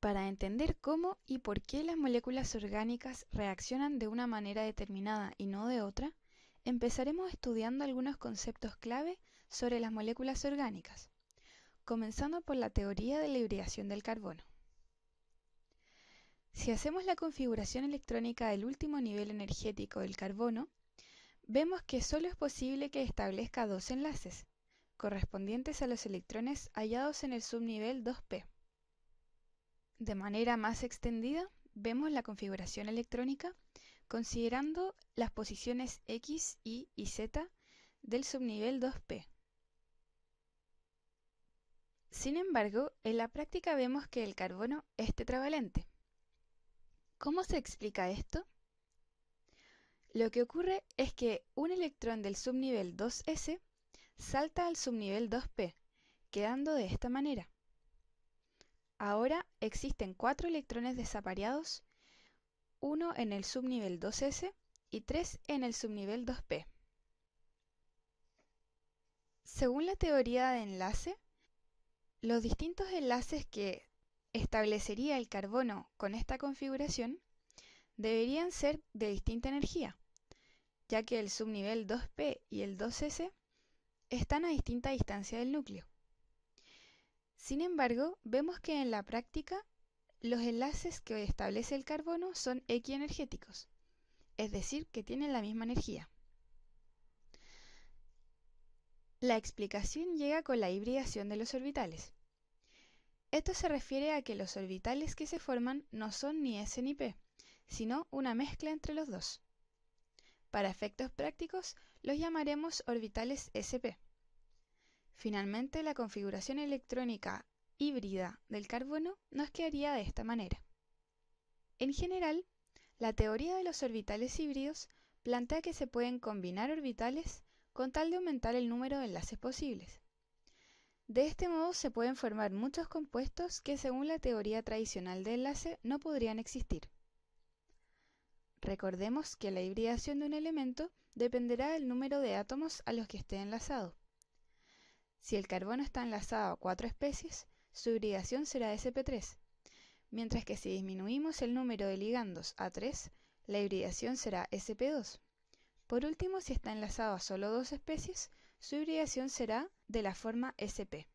para entender cómo y por qué las moléculas orgánicas reaccionan de una manera determinada y no de otra, empezaremos estudiando algunos conceptos clave sobre las moléculas orgánicas, comenzando por la teoría de la hibridación del carbono. Si hacemos la configuración electrónica del último nivel energético del carbono, vemos que solo es posible que establezca dos enlaces, correspondientes a los electrones hallados en el subnivel 2p de manera más extendida, vemos la configuración electrónica considerando las posiciones X, Y y Z del subnivel 2P. Sin embargo, en la práctica vemos que el carbono es tetravalente. ¿Cómo se explica esto? Lo que ocurre es que un electrón del subnivel 2S salta al subnivel 2P, quedando de esta manera. Ahora existen cuatro electrones desapareados, uno en el subnivel 2s y tres en el subnivel 2p. Según la teoría de enlace, los distintos enlaces que establecería el carbono con esta configuración deberían ser de distinta energía, ya que el subnivel 2p y el 2s están a distinta distancia del núcleo. Sin embargo, vemos que en la práctica los enlaces que establece el carbono son equienergéticos, es decir, que tienen la misma energía. La explicación llega con la hibridación de los orbitales. Esto se refiere a que los orbitales que se forman no son ni S ni P, sino una mezcla entre los dos. Para efectos prácticos, los llamaremos orbitales SP. Finalmente, la configuración electrónica híbrida del carbono nos quedaría de esta manera. En general, la teoría de los orbitales híbridos plantea que se pueden combinar orbitales con tal de aumentar el número de enlaces posibles. De este modo se pueden formar muchos compuestos que según la teoría tradicional de enlace no podrían existir. Recordemos que la hibridación de un elemento dependerá del número de átomos a los que esté enlazado. Si el carbono está enlazado a cuatro especies, su hibridación será sp3, mientras que si disminuimos el número de ligandos a tres, la hibridación será sp2. Por último, si está enlazado a solo dos especies, su hibridación será de la forma sp.